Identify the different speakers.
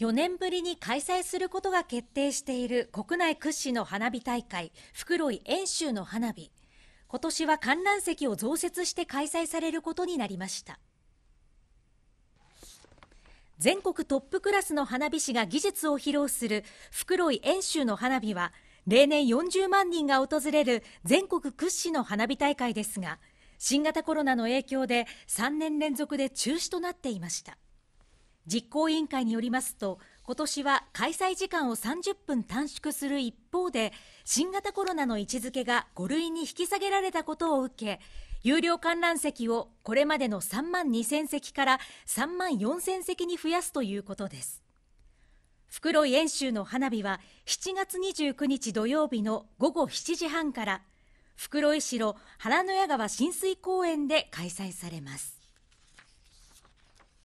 Speaker 1: 4年ぶりに開催することが決定している国内屈指の花火大会、袋井遠州の花火。今年は観覧席を増設して開催されることになりました。全国トップクラスの花火師が技術を披露する袋井遠州の花火は、例年40万人が訪れる全国屈指の花火大会ですが、新型コロナの影響で3年連続で中止となっていました。実行委員会によりますと今年は開催時間を30分短縮する一方で新型コロナの位置づけが5類に引き下げられたことを受け有料観覧席をこれまでの3万2000席から3万4000席に増やすということです袋井演習の花火は7月29日土曜日の午後7時半から袋井市の原野谷川親水公園で開催されます